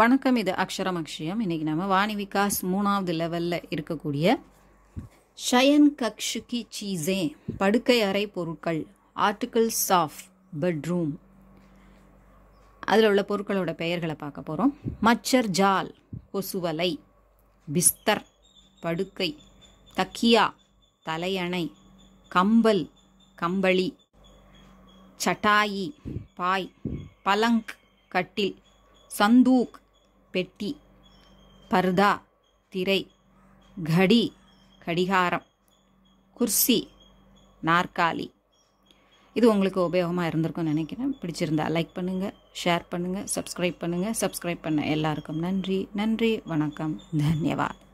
வணக்கம் இது அக்ஷரம் அக்ஷயம் இன்றைக்கி நம்ம வாணி விகாஸ் மூணாவது லெவலில் இருக்கக்கூடிய ஷயன் கக்ஷுகி சீசே படுக்கை அறை பொருட்கள் ஆர்டிகிள்ஸ் ஆஃப் பெட்ரூம் அதில் உள்ள பொருட்களோட பெயர்களை பார்க்க போகிறோம் மச்சர் ஜால் கொசுவலை பிஸ்தர் படுக்கை தக்கியா தலையணை கம்பல் கம்பளி சட்டாயி பாய் பலங்க் கட்டில் சந்தூக் பெட்டி பர்தா திரை கடி கடிகாரம் குர்சி நாற்காலி இது உங்களுக்கு உபயோகமாக இருந்திருக்கும்னு நினைக்கிறேன் பிடிச்சிருந்தா லைக் பண்ணுங்கள் ஷேர் பண்ணுங்கள் சப்ஸ்கிரைப் பண்ணுங்கள் சப்ஸ்கிரைப் பண்ண எல்லாருக்கும் நன்றி நன்றி வணக்கம் தன்யவாத்